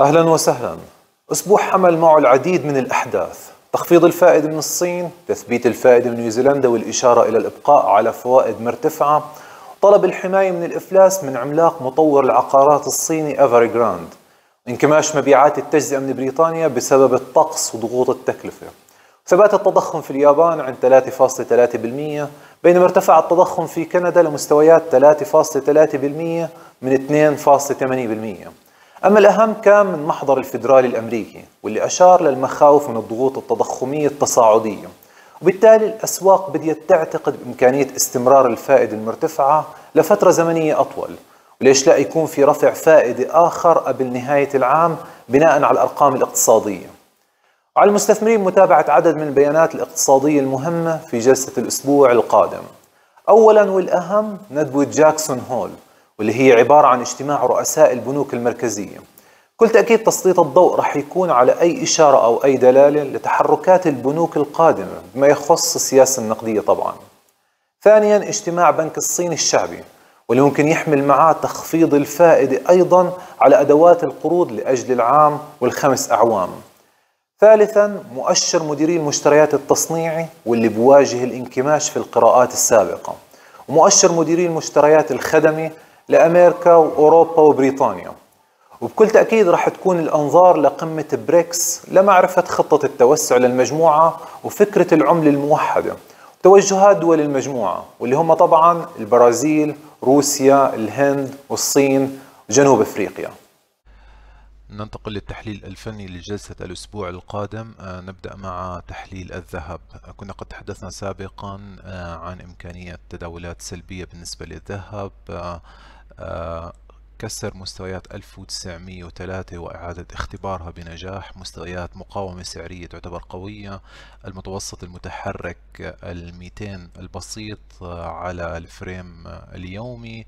أهلا وسهلا أسبوع حمل معه العديد من الأحداث تخفيض الفائدة من الصين تثبيت الفائدة من نيوزيلندا والإشارة إلى الإبقاء على فوائد مرتفعة طلب الحماية من الإفلاس من عملاق مطور العقارات الصيني أفري جراند انكماش مبيعات التجزئة من بريطانيا بسبب الطقس وضغوط التكلفة ثبات التضخم في اليابان عند 3.3% بينما ارتفع التضخم في كندا لمستويات 3.3% من 2.8% أما الأهم كان من محضر الفدرالي الأمريكي واللي أشار للمخاوف من الضغوط التضخمية التصاعدية وبالتالي الأسواق بدأت تعتقد بإمكانية استمرار الفائدة المرتفعة لفترة زمنية أطول وليش لا يكون في رفع فائدة آخر قبل نهاية العام بناء على الأرقام الاقتصادية على المستثمرين متابعة عدد من البيانات الاقتصادية المهمة في جلسة الأسبوع القادم أولا والأهم ندوة جاكسون هول واللي هي عبارة عن اجتماع رؤساء البنوك المركزية كل تأكيد تسليط الضوء رح يكون على أي إشارة أو أي دلالة لتحركات البنوك القادمة بما يخص السياسة النقدية طبعا ثانيا اجتماع بنك الصين الشعبي واللي ممكن يحمل معاه تخفيض الفائدة أيضا على أدوات القروض لأجل العام والخمس أعوام ثالثا مؤشر مديري المشتريات التصنيعي واللي بواجه الانكماش في القراءات السابقة ومؤشر مديري المشتريات الخدمي لأمريكا وأوروبا وبريطانيا وبكل تأكيد راح تكون الأنظار لقمة بريكس لمعرفة خطة التوسع للمجموعة وفكرة العملة الموحدة توجهات دول المجموعة واللي هم طبعا البرازيل روسيا الهند والصين جنوب أفريقيا ننتقل للتحليل الفني لجلسة الأسبوع القادم آه، نبدأ مع تحليل الذهب كنا قد تحدثنا سابقا آه، عن إمكانية تداولات سلبية بالنسبة للذهب آه، كسر مستويات 1903 وإعادة اختبارها بنجاح مستويات مقاومة سعرية تعتبر قوية المتوسط المتحرك ال 200 البسيط على الفريم اليومي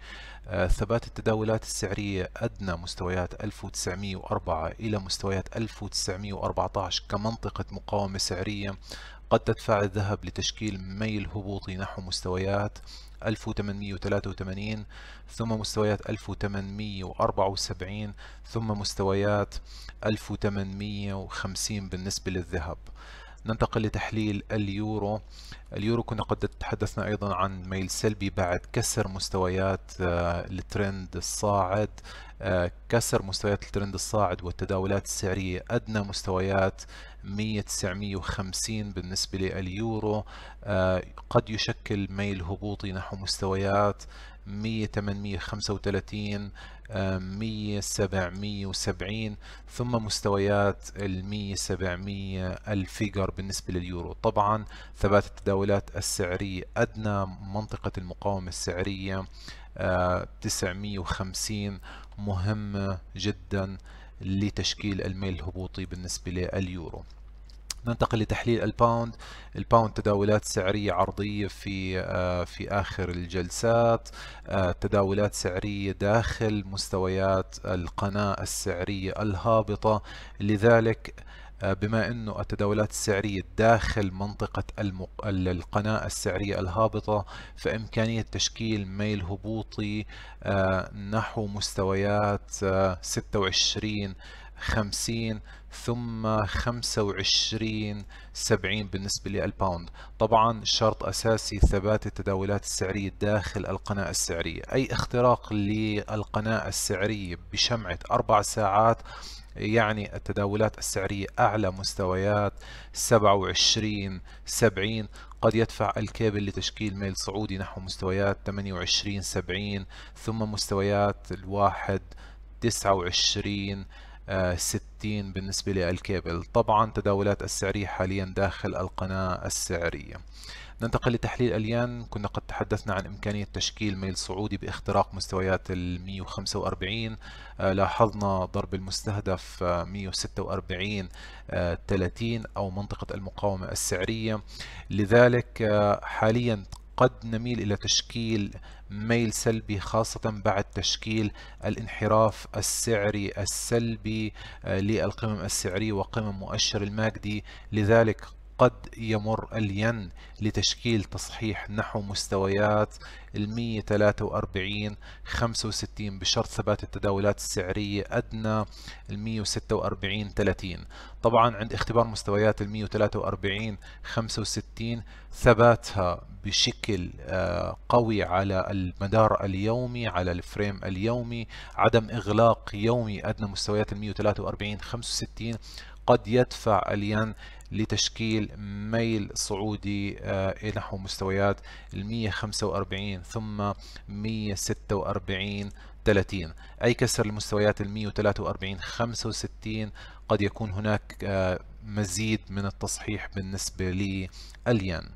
ثبات التداولات السعرية أدنى مستويات 1904 إلى مستويات 1914 كمنطقة مقاومة سعرية قد تدفع الذهب لتشكيل ميل هبوطي نحو مستويات 1883 ثم مستويات 1874 ثم مستويات 1850 بالنسبة للذهب ننتقل لتحليل اليورو اليورو كنا قد تحدثنا أيضا عن ميل سلبي بعد كسر مستويات الترند آه، الصاعد آه، كسر مستويات الترند الصاعد والتداولات السعرية أدنى مستويات 1950 بالنسبة لليورو آه، قد يشكل ميل هبوطي نحو مستويات 100 835 ثم مستويات ال 1700 الفيجر بالنسبة لليورو طبعا ثبات التداولات السعرية أدنى منطقة المقاومة السعرية 950 آه، مهمة جدا لتشكيل الميل الهبوطي بالنسبة لليورو ننتقل لتحليل الباوند الباوند تداولات سعرية عرضية في آه، في آخر الجلسات آه، تداولات سعرية داخل مستويات القناة السعرية الهابطة لذلك آه، بما انه التداولات السعريه داخل منطقه المق... القناه السعريه الهابطه فامكانيه تشكيل ميل هبوطي نحو مستويات 26 50 ثم 25 70 بالنسبة للباوند طبعا شرط أساسي ثبات التداولات السعرية داخل القناة السعرية أي اختراق للقناة السعرية بشمعة أربع ساعات يعني التداولات السعرية أعلى مستويات 27 70 قد يدفع الكابل لتشكيل ميل صعودي نحو مستويات 28 70 ثم مستويات الواحد 29 60 بالنسبة للكابل طبعا تداولات السعرية حاليا داخل القناة السعرية ننتقل لتحليل الين كنا قد تحدثنا عن امكانيه تشكيل ميل صعودي باختراق مستويات ال 145 آه، لاحظنا ضرب المستهدف 146 آه، 30 آه، او منطقه المقاومه السعريه لذلك حاليا قد نميل إلى تشكيل ميل سلبي خاصة بعد تشكيل الانحراف السعري السلبي آه، للقمم السعرية وقمم مؤشر الماجدي لذلك قد يمر الين لتشكيل تصحيح نحو مستويات ال 143 65 بشرط ثبات التداولات السعرية أدنى ال 146 30 طبعا عند اختبار مستويات ال 143 65 ثباتها بشكل آه، قوي على المدار اليومي على الفريم اليومي عدم إغلاق يومي أدنى مستويات ال 143 65 قد يدفع الين لتشكيل ميل صعودي آه، نحو مستويات ال 145 ثم 146 30 أي كسر لمستويات ال 143 65 قد يكون هناك آه، مزيد من التصحيح بالنسبة للين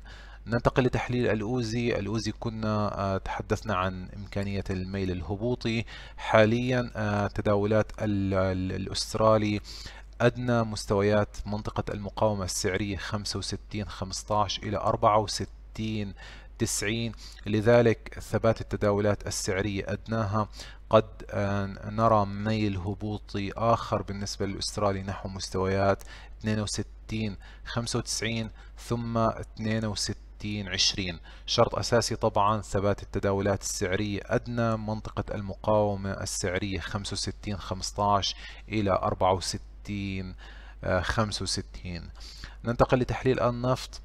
ننتقل لتحليل الأوزي الأوزي كنا آه، تحدثنا عن إمكانية الميل الهبوطي حاليا تداولات الأسترالي أدنى مستويات منطقة المقاومة السعرية 65 15 إلى 64 90 لذلك ثبات التداولات السعرية أدناها قد آه، نرى ميل هبوطي آخر بالنسبة للأسترالي نحو مستويات 62 95 ثم 62 20 شرط أساسي طبعا ثبات التداولات السعرية أدنى منطقة المقاومة السعرية 65 15 إلى 64 60 65 آه، ننتقل لتحليل النفط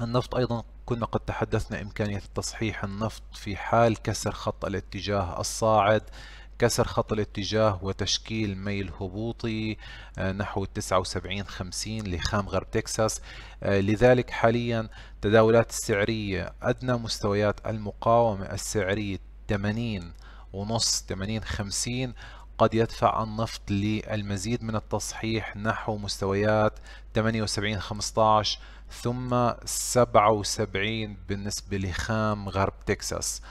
النفط أيضا كنا قد تحدثنا إمكانية تصحيح النفط في حال كسر خط الاتجاه الصاعد كسر خط الاتجاه وتشكيل ميل هبوطي آه، نحو 79 50 لخام غرب تكساس آه، لذلك حاليا تداولات السعرية أدنى مستويات المقاومة السعرية 80 ونص 80 50 قد يدفع النفط للمزيد من التصحيح نحو مستويات 78 15 ثم 77 بالنسبة لخام غرب تكساس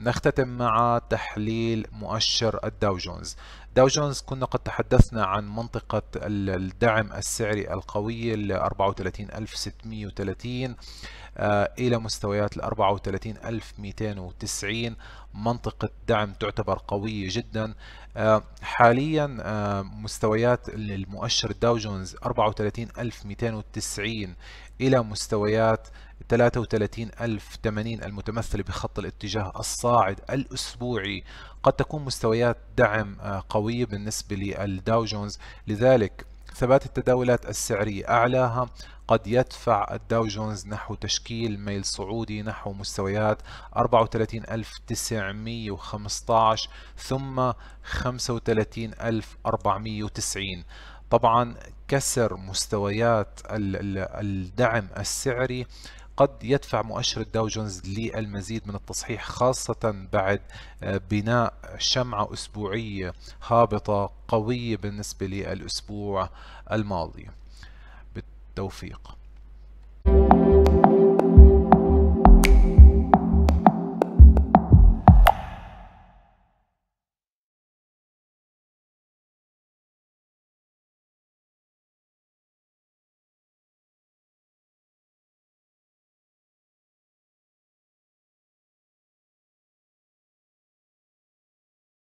نختتم مع تحليل مؤشر الداو جونز داو جونز كنا قد تحدثنا عن منطقة الدعم السعري القوية ل 34630 آه، إلى مستويات ال 34290 منطقة دعم تعتبر قوية جدا آه، حاليا آه، مستويات المؤشر داو جونز 34290 إلى مستويات 33080 المتمثلة بخط الاتجاه الصاعد الأسبوعي قد تكون مستويات دعم آه، قوية بالنسبة للداو جونز لذلك ثبات التداولات السعرية أعلاها قد يدفع الداو جونز نحو تشكيل ميل صعودي نحو مستويات 34915 ثم 35490 طبعا كسر مستويات الدعم السعري قد يدفع مؤشر الداو جونز للمزيد من التصحيح خاصة بعد آه، بناء شمعة أسبوعية هابطة قوية بالنسبة للأسبوع الماضي بالتوفيق